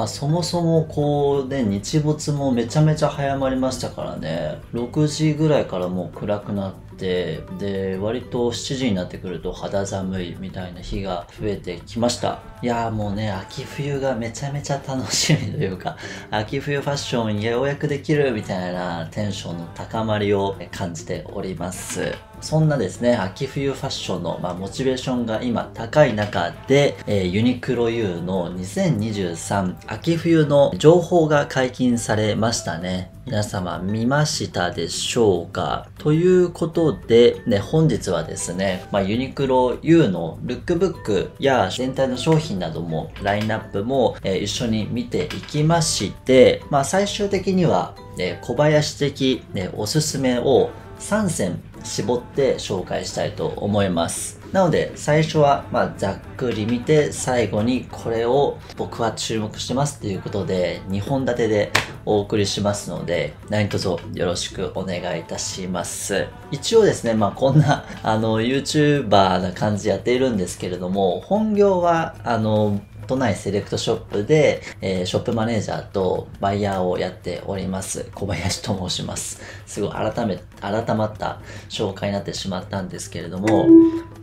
まあ、そもそもこうね日没もめちゃめちゃ早まりましたからね6時ぐらいからもう暗くなってで割と7時になってくると肌寒いみたいな日が増えてきましたいやーもうね秋冬がめちゃめちゃ楽しみというか 秋冬ファッションようやくできるみたいなテンションの高まりを感じておりますそんなですね、秋冬ファッションの、まあ、モチベーションが今高い中で、えー、ユニクロ U の2023秋冬の情報が解禁されましたね。皆様見ましたでしょうかということで、ね、本日はですね、まあ、ユニクロ U のルックブックや全体の商品なども、ラインナップも、えー、一緒に見ていきまして、まあ、最終的には、小林的、ね、おすすめを3選絞って紹介したいと思いますなので最初はまざっくり見て最後にこれを僕は注目してますということで2本立てでお送りしますので何卒よろしくお願いいたします一応ですねまあこんなあの YouTuber な感じやっているんですけれども本業はあの都内セレクトショップで、えー、ショップマネージャーとバイヤーをやっております。小林と申します。すごい改め、改まった紹介になってしまったんですけれども、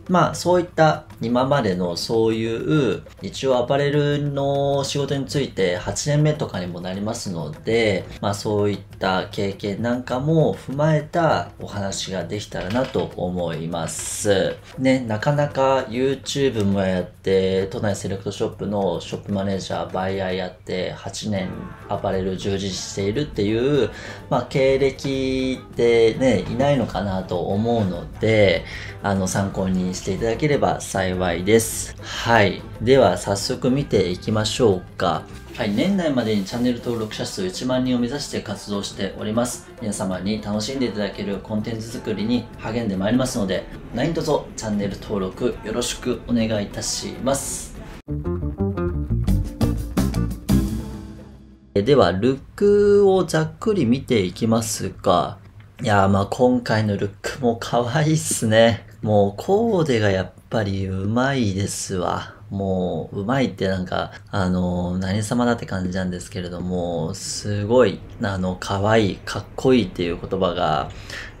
まあそういった今までのそういう一応アパレルの仕事について8年目とかにもなりますので、まあそういった経験なんかも踏まえたお話ができたらなと思います。ね、なかなか YouTube もやって、都内セレクトショップのショップマネージャー、バイヤーやって8年アパレル従事しているっていう、まあ経歴ってね、いないのかなと思うので、あの、参考にしていただければ幸いです。はい。では、早速見ていきましょうか。はい、年内までにチャンネル登録者数1万人を目指して活動しております。皆様に楽しんでいただけるコンテンツ作りに励んでまいりますので、何卒チャンネル登録よろしくお願いいたします。では、ルックをざっくり見ていきますが、いやまあ今回のルックも可愛いっすね。もうコーデがやっぱりうまいですわ。もう、うまいってなんか、あの、何様だって感じなんですけれども、すごい、あの、可愛い、かっこいいっていう言葉が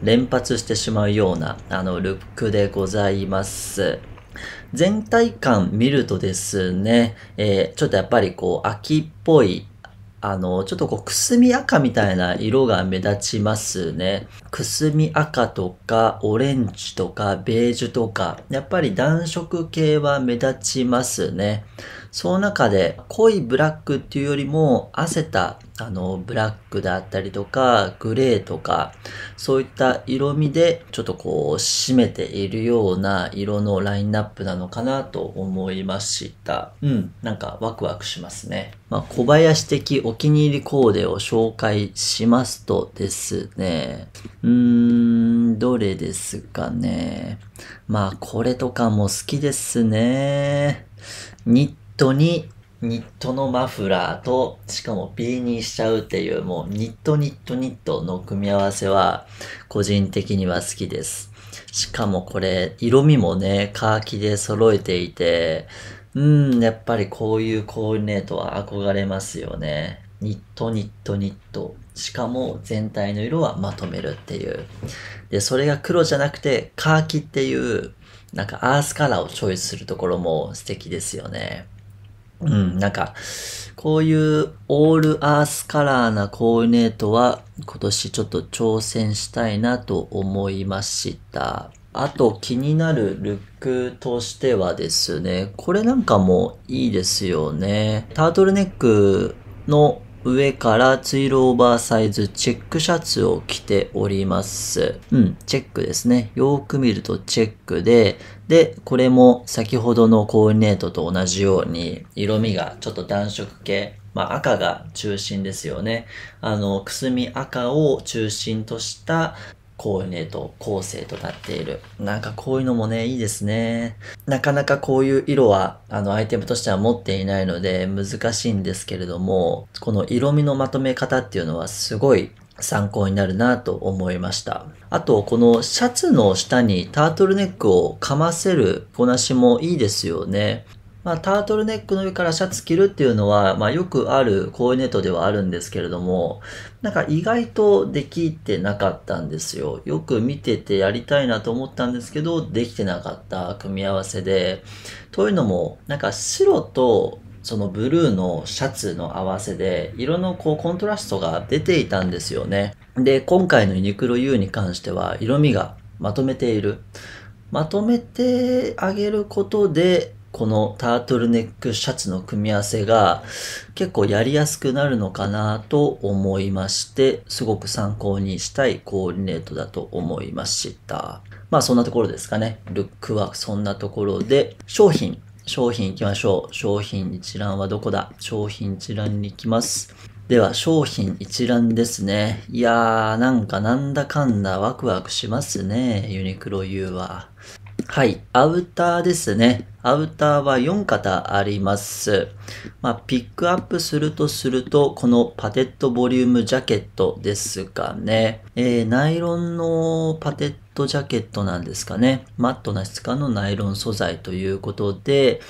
連発してしまうような、あの、ルックでございます。全体感見るとですね、えー、ちょっとやっぱりこう、秋っぽいあの、ちょっとこう、くすみ赤みたいな色が目立ちますね。くすみ赤とか、オレンジとか、ベージュとか、やっぱり暖色系は目立ちますね。その中で濃いブラックっていうよりも、汗た、あの、ブラックであったりとか、グレーとか、そういった色味で、ちょっとこう、締めているような色のラインナップなのかなと思いました。うん、なんかワクワクしますね。まあ、小林的お気に入りコーデを紹介しますとですね、うーん、どれですかね。まあ、これとかも好きですね。ニットにニットのマフラーと、しかも B にしちゃうっていう、もうニットニットニットの組み合わせは、個人的には好きです。しかもこれ、色味もね、カーキで揃えていて、うん、やっぱりこういうコーディネートは憧れますよね。ニットニットニット。しかも全体の色はまとめるっていう。で、それが黒じゃなくて、カーキっていう、なんかアースカラーをチョイスするところも素敵ですよね。うん、なんか、こういうオールアースカラーなコーディネートは今年ちょっと挑戦したいなと思いました。あと気になるルックとしてはですね、これなんかもいいですよね。タートルネックの上からツイルオーバーサイズチェックシャツを着ております。うん、チェックですね。よーく見るとチェックで、で、これも先ほどのコーディネートと同じように色味がちょっと暖色系、まあ、赤が中心ですよね。あの、くすみ赤を中心としたコーディネート構成となっている。なんかこういうのもね、いいですね。なかなかこういう色は、あの、アイテムとしては持っていないので難しいんですけれども、この色味のまとめ方っていうのはすごい参考になるなと思いました。あと、このシャツの下にタートルネックをかませるこなしもいいですよね。まあ、タートルネックの上からシャツ着るっていうのは、まあ、よくあるコーディネートではあるんですけれども、なんか意外とできてなかったんですよ。よく見ててやりたいなと思ったんですけど、できてなかった組み合わせで、というのも、なんか白とそのブルーのシャツの合わせで、色のこうコントラストが出ていたんですよね。で、今回のユニクロ U に関しては、色味がまとめている。まとめてあげることで、このタートルネックシャツの組み合わせが結構やりやすくなるのかなと思いまして、すごく参考にしたいコーディネートだと思いました。まあそんなところですかね。ルックはそんなところで、商品、商品行きましょう。商品一覧はどこだ商品一覧に行きます。では、商品一覧ですね。いやー、なんかなんだかんだワクワクしますね。ユニクロ U は。はい。アウターですね。アウターは4型あります。まあ、ピックアップするとすると、このパテットボリュームジャケットですかね。えー、ナイロンのパテットジャケットなんですかね。マットな質感のナイロン素材ということで、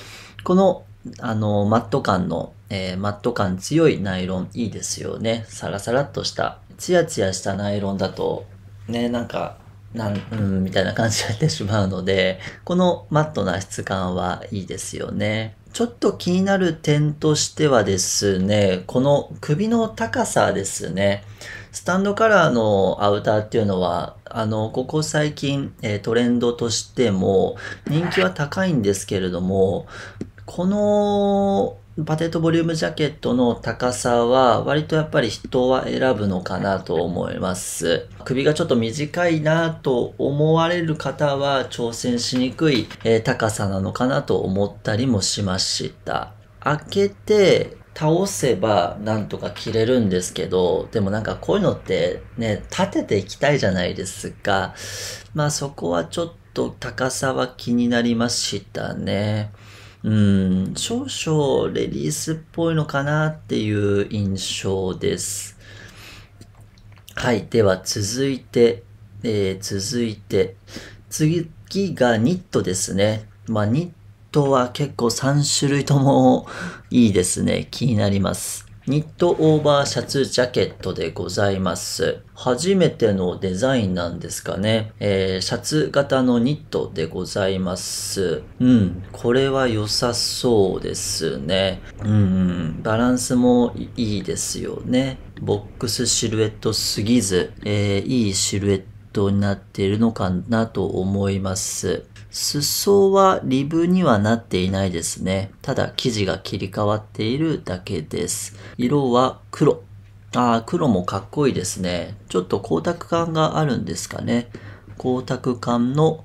この、あの、マット感の、えー、マット感強いナイロンいいですよね。サラサラっとした、ツヤツヤしたナイロンだと、ね、なんか、なん、うん、みたいな感じになってしまうので、このマットな質感はいいですよね。ちょっと気になる点としてはですね、この首の高さですね。スタンドカラーのアウターっていうのは、あの、ここ最近、えトレンドとしても人気は高いんですけれども、このパテントボリュームジャケットの高さは割とやっぱり人は選ぶのかなと思います。首がちょっと短いなと思われる方は挑戦しにくい、え高さなのかなと思ったりもしました。開けて倒せばなんとか切れるんですけど、でもなんかこういうのってね、立てていきたいじゃないですか。まあそこはちょっと高さは気になりましたね。うん、少々レディースっぽいのかなっていう印象です。はい、では続いて、えー、続いて、次がニットですね。まあ、ニットは結構3種類ともいいですね。気になります。ニットオーバーシャツジャケットでございます。初めてのデザインなんですかね。えー、シャツ型のニットでございます。うん、これは良さそうですね。うん、バランスもいいですよね。ボックスシルエットすぎず、えー、いいシルエットになっているのかなと思います。裾はリブにはなっていないですね。ただ生地が切り替わっているだけです。色は黒。ああ、黒もかっこいいですね。ちょっと光沢感があるんですかね。光沢感の、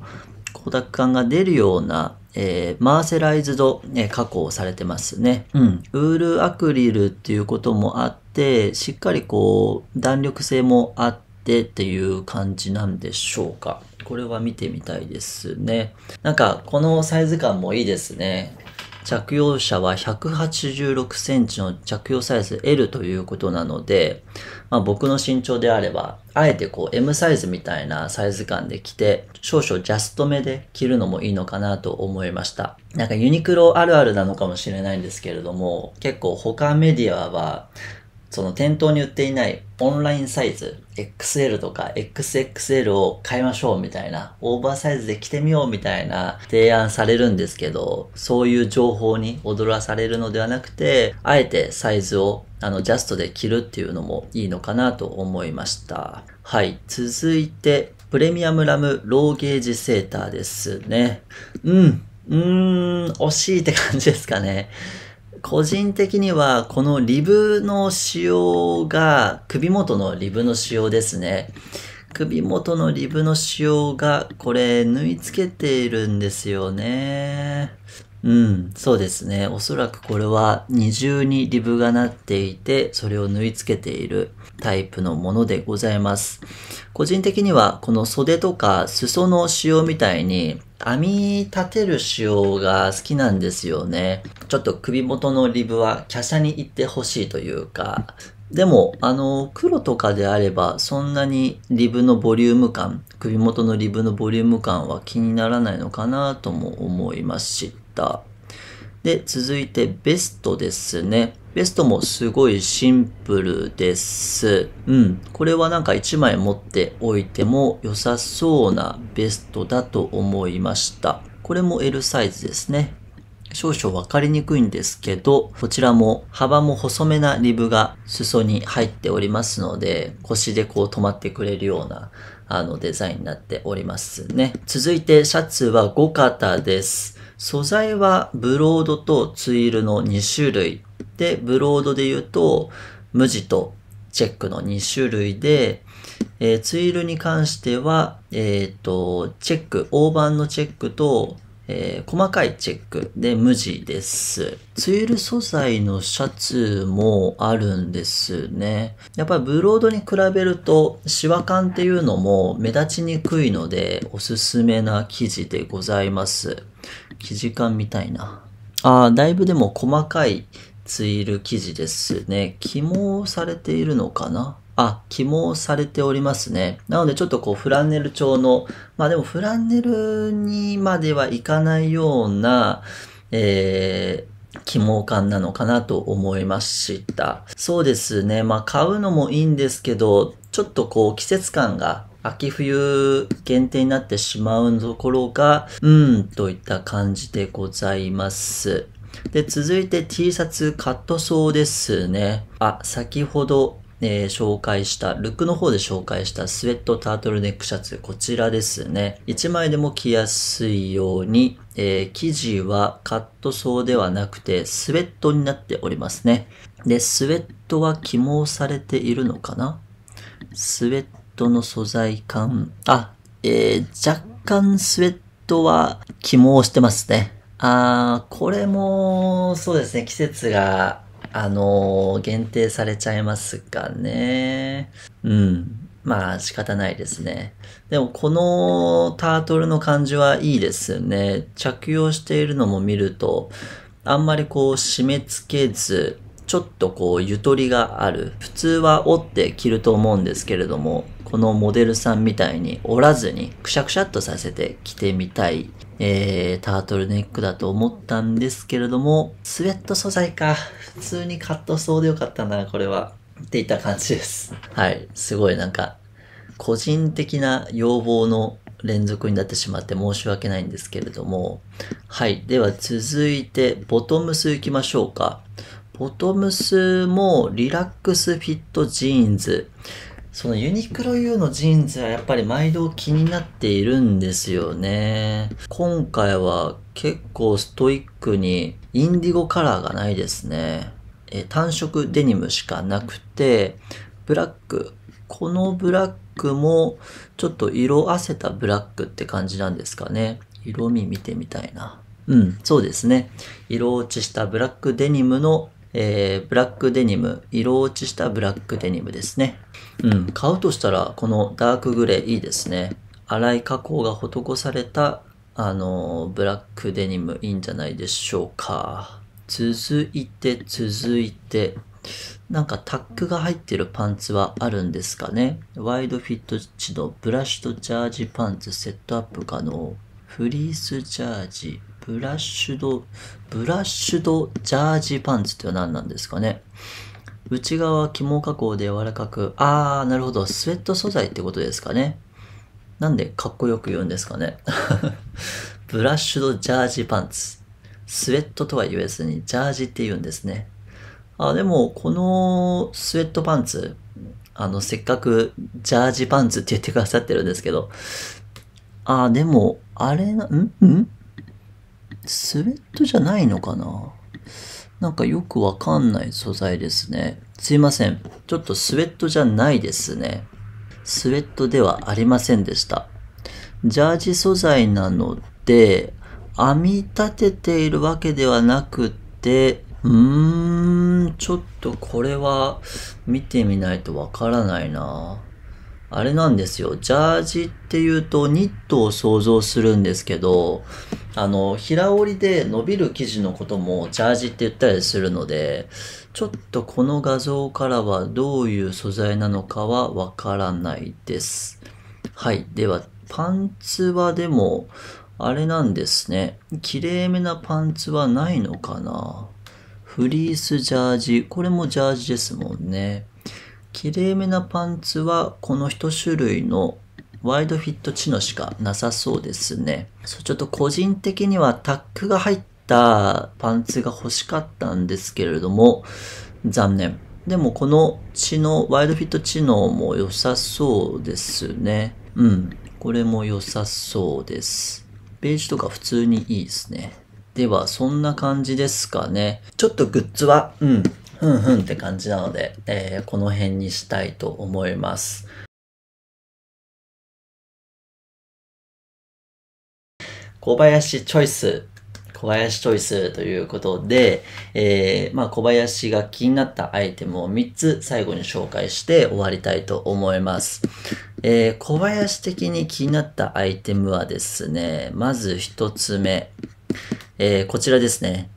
光沢感が出るような、えー、マーセライズド、ね、加工されてますね。うん。ウールアクリルっていうこともあって、しっかりこう、弾力性もあってっていう感じなんでしょうか。これは見てみたいですね。なんか、このサイズ感もいいですね。着用者は186センチの着用サイズ L ということなので、まあ、僕の身長であれば、あえてこう M サイズみたいなサイズ感で着て、少々ジャスト目で着るのもいいのかなと思いました。なんかユニクロあるあるなのかもしれないんですけれども、結構他メディアは、その店頭に売っていないオンラインサイズ、XL とか XXL を買いましょうみたいな、オーバーサイズで着てみようみたいな提案されるんですけど、そういう情報に踊らされるのではなくて、あえてサイズをあの、ジャストで着るっていうのもいいのかなと思いました。はい。続いて、プレミアムラムローゲージセーターですね。うん。うーん、惜しいって感じですかね。個人的には、このリブの仕様が、首元のリブの仕様ですね。首元のリブの仕様が、これ、縫い付けているんですよね。うん、そうですね。おそらくこれは二重にリブがなっていて、それを縫い付けているタイプのものでございます。個人的には、この袖とか裾の仕様みたいに、編み立てる仕様が好きなんですよね。ちょっと首元のリブは華奢に行ってほしいというか、でも、あの、黒とかであれば、そんなにリブのボリューム感、首元のリブのボリューム感は気にならないのかなとも思いますし、。で、続いてベストですね。ベストもすごいシンプルです。うん。これはなんか1枚持っておいても良さそうなベストだと思いました。これも L サイズですね。少々わかりにくいんですけど、こちらも幅も細めなリブが裾に入っておりますので、腰でこう止まってくれるようなあのデザインになっておりますね。続いてシャツは5型です。素材はブロードとツイールの2種類。で、ブロードで言うと、無地とチェックの2種類で、えー、ツイールに関しては、えっ、ー、と、チェック、大判のチェックと、えー、細かいチェックで無地です。ツイル素材のシャツもあるんですね。やっぱりブロードに比べるとシワ感っていうのも目立ちにくいのでおすすめな生地でございます。生地感みたいな。ああ、だいぶでも細かいツイル生地ですね。起毛されているのかなあ、起毛されておりますね。なのでちょっとこうフランネル調の、まあでもフランネルにまではいかないような、えー、起毛感なのかなと思いました。そうですね。まあ買うのもいいんですけど、ちょっとこう季節感が秋冬限定になってしまうところが、うん、といった感じでございます。で、続いて T シャツカットソーですね。あ、先ほどえー、紹介した、ルックの方で紹介したスウェットタートルネックシャツ、こちらですね。1枚でも着やすいように、えー、生地はカットソーではなくてスウェットになっておりますね。で、スウェットは起毛されているのかなスウェットの素材感。あ、えー、若干スウェットは起毛してますね。あー、これも、そうですね、季節が、あのー、限定されちゃいますかね。うん。まあ仕方ないですね。でもこのタートルの感じはいいですよね。着用しているのも見ると、あんまりこう締め付けず、ちょっとこうゆとりがある普通は折って着ると思うんですけれどもこのモデルさんみたいに折らずにくしゃくしゃっとさせて着てみたい、えー、タートルネックだと思ったんですけれどもスウェット素材か普通にカットそうでよかったなこれはっていった感じですはいすごいなんか個人的な要望の連続になってしまって申し訳ないんですけれども。はい。では続いて、ボトムス行きましょうか。ボトムスもリラックスフィットジーンズ。そのユニクロ U のジーンズはやっぱり毎度気になっているんですよね。今回は結構ストイックにインディゴカラーがないですね。え単色デニムしかなくて、ブラック。このブラックもちょっと色あせたブラックって感じなんですかね。色味見てみたいな。うん、そうですね。色落ちしたブラックデニムのえー、ブラックデニム、色落ちしたブラックデニムですね。うん、買うとしたら、このダークグレーいいですね。粗い加工が施された、あのー、ブラックデニムいいんじゃないでしょうか。続いて、続いて、なんかタックが入ってるパンツはあるんですかね。ワイドフィット地のブラシとジャージパンツセットアップ可能。フリースジャージ、ブラッシュド、ブラッシュドジャージパンツって何なんですかね。内側は肝加工で柔らかく、あー、なるほど、スウェット素材ってことですかね。なんでかっこよく言うんですかね。ブラッシュドジャージパンツ。スウェットとは言えずに、ジャージって言うんですね。あ、でも、このスウェットパンツ、あの、せっかくジャージパンツって言ってくださってるんですけど、あ、でも、あれな、んんスウェットじゃないのかななんかよくわかんない素材ですね。すいません。ちょっとスウェットじゃないですね。スウェットではありませんでした。ジャージ素材なので、編み立てているわけではなくて、うーん、ちょっとこれは見てみないとわからないな。あれなんですよ、ジャージっていうとニットを想像するんですけど、あの、平織りで伸びる生地のこともジャージって言ったりするので、ちょっとこの画像からはどういう素材なのかはわからないです。はい。では、パンツはでも、あれなんですね。きれいめなパンツはないのかなフリースジャージ。これもジャージですもんね。きれいめなパンツはこの1種類のワイドフィットチノしかなさそうですね。そうちょっと個人的にはタックが入ったパンツが欲しかったんですけれども、残念。でもこのチノ、ワイドフィットチノも良さそうですね。うん。これも良さそうです。ベージュとか普通にいいですね。では、そんな感じですかね。ちょっとグッズは、うん、ふんふんって感じなので、えー、この辺にしたいと思います。小林チョイス小林チョイスということで、えー、まあ、小林が気になったアイテムを3つ最後に紹介して終わりたいと思います。えー、小林的に気になったアイテムはですね、まず1つ目、えー、こちらですね。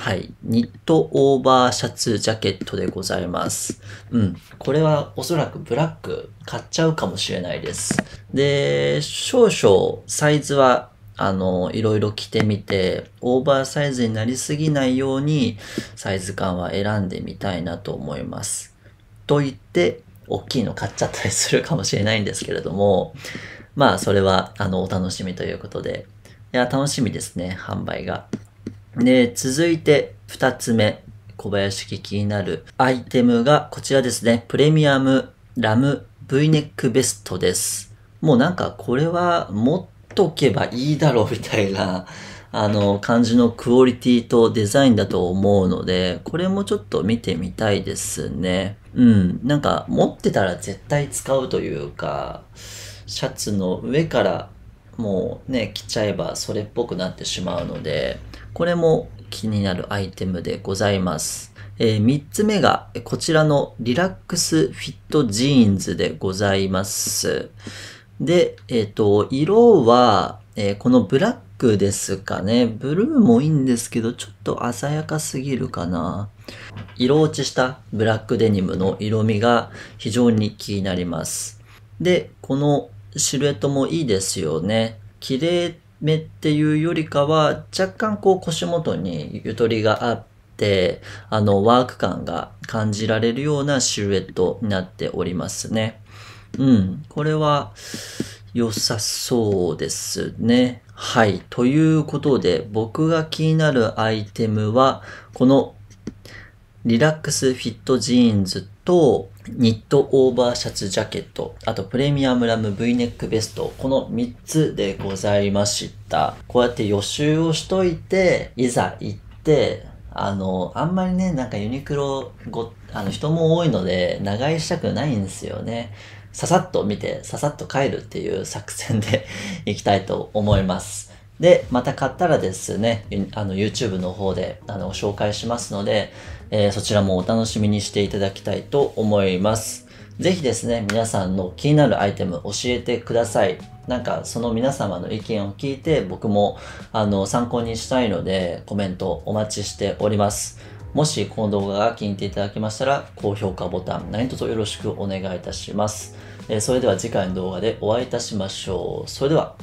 はい。ニットオーバーシャツジャケットでございます。うん。これはおそらくブラック買っちゃうかもしれないです。で、少々サイズはあの、いろいろ着てみて、オーバーサイズになりすぎないように、サイズ感は選んでみたいなと思います。と言って、大きいの買っちゃったりするかもしれないんですけれども、まあ、それは、あの、お楽しみということで。いや、楽しみですね、販売が。で、続いて2つ目、小林家気になるアイテムがこちらですね。プレミアムラム V ネックベストです。もうなんかこれは持っとけばいいだろうみたいな、あの、感じのクオリティとデザインだと思うので、これもちょっと見てみたいですね。うん。なんか持ってたら絶対使うというか、シャツの上からもうね、着ちゃえばそれっぽくなってしまうので、これも気になるアイテムでございます。えー、3つ目がこちらのリラックスフィットジーンズでございます。で、えっ、ー、と、色は、えー、このブラックですかね。ブルーもいいんですけど、ちょっと鮮やかすぎるかな。色落ちしたブラックデニムの色味が非常に気になります。で、このシルエットもいいですよね。目っていうよりかは、若干こう腰元にゆとりがあって、あの、ワーク感が感じられるようなシルエットになっておりますね。うん。これは良さそうですね。はい。ということで、僕が気になるアイテムは、このリラックスフィットジーンズと、ニットオーバーシャツジャケット、あとプレミアムラム V ネックベスト、この3つでございました。こうやって予習をしといて、いざ行って、あの、あんまりね、なんかユニクロご、あの人も多いので、長居したくないんですよね。ささっと見て、ささっと帰るっていう作戦で 行きたいと思います。で、また買ったらですね、あの YouTube の方であの紹介しますので、えー、そちらもお楽しみにしていただきたいと思います。ぜひですね、皆さんの気になるアイテム教えてください。なんかその皆様の意見を聞いて僕もあの参考にしたいのでコメントお待ちしております。もしこの動画が気に入っていただけましたら高評価ボタン何卒よろしくお願いいたします。えー、それでは次回の動画でお会いいたしましょう。それでは。